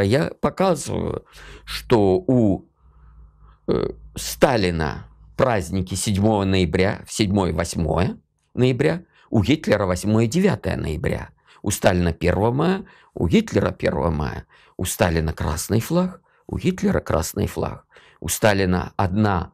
Я показываю, что у э, Сталина праздники 7 ноября, 7-8 ноября, у Гитлера 8-9 ноября, у Сталина 1 мая, у Гитлера 1 мая, у Сталина красный флаг, у Гитлера красный флаг, у Сталина одна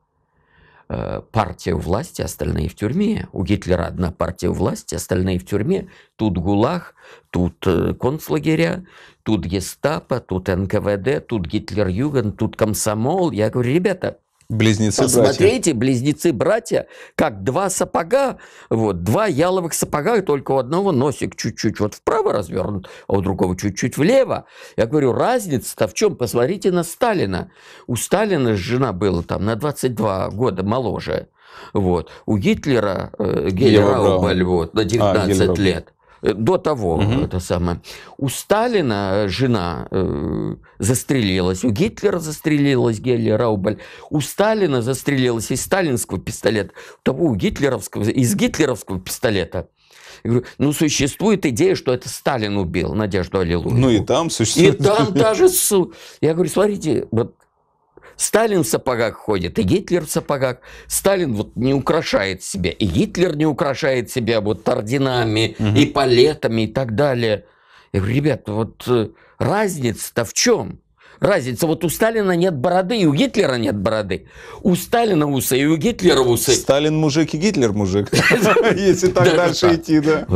Э, партия власти, остальные в тюрьме. У Гитлера одна партия власти, остальные в тюрьме. Тут ГУЛАГ, тут э, концлагеря, тут гестапо, тут НКВД, тут Гитлер-Юген, тут комсомол. Я говорю, ребята, Близнецы Посмотрите, близнецы братья, как два сапога, вот, два яловых сапога, и только у одного носик чуть-чуть вот вправо развернут, а у другого чуть-чуть влево. Я говорю, разница-то в чем? Посмотрите на Сталина. У Сталина жена была там на 22 года моложе. Вот. У Гитлера э, Гейра вот, на 19 а, лет. Э, до того, угу. это самое. У Сталина э, жена э, застрелилась, у Гитлера застрелилась Гелли Раубаль, у Сталина застрелилась из сталинского пистолета, у того у гитлеровского, из гитлеровского пистолета. Я говорю, ну, существует идея, что это Сталин убил Надежду Аллилуйю. Ну, и там существует. И там даже... Я говорю, смотрите, вот Сталин в сапогах ходит, и Гитлер в сапогах. Сталин вот не украшает себя, и Гитлер не украшает себя вот орденами, угу. и палетами, и так далее. Я говорю, ребят, вот э, разница-то в чем? разница. Вот у Сталина нет бороды, и у Гитлера нет бороды. У Сталина усы, и у Гитлера усы. Сталин мужик и Гитлер мужик. Если так дальше идти, да.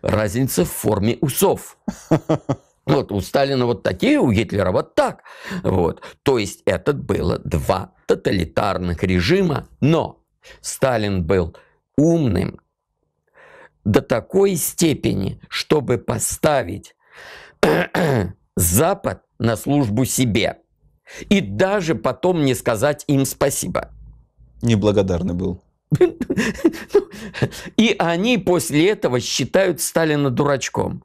Разница в форме усов. Вот у Сталина вот такие, у Гитлера вот так. Вот. То есть это было два тоталитарных режима, но Сталин был умным до такой степени, чтобы поставить Запад на службу себе и даже потом не сказать им спасибо. Неблагодарный был. Ну, и они после этого считают Сталина дурачком.